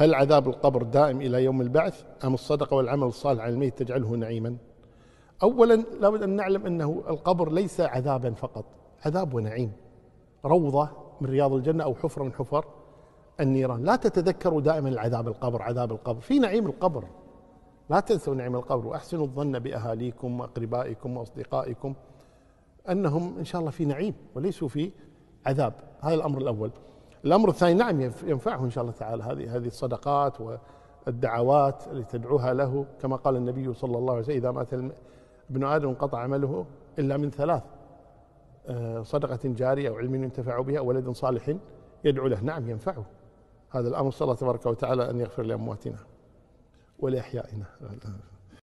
هل عذاب القبر دائم إلى يوم البعث أم الصدقة والعمل الصالح على الميت تجعله نعيما أولا لابد أن نعلم أنه القبر ليس عذابا فقط عذاب ونعيم روضة من رياض الجنة أو حفرة من حفر النيران لا تتذكروا دائما العذاب القبر عذاب القبر في نعيم القبر لا تنسوا نعيم القبر وأحسنوا الظن بأهاليكم وأقربائكم وأصدقائكم أنهم إن شاء الله في نعيم وليسوا في عذاب هذا الأمر الأول الامر الثاني نعم ينفعه ان شاء الله تعالى هذه هذه الصدقات والدعوات التي تدعوها له كما قال النبي صلى الله عليه وسلم اذا مات ابن ادم انقطع عمله الا من ثلاث آه، صدقه جاريه او علم ينتفع بها او ولد صالح يدعو له نعم ينفعه هذا الامر صلى الله تبارك وتعالى ان يغفر لامواتنا ولاحيائنا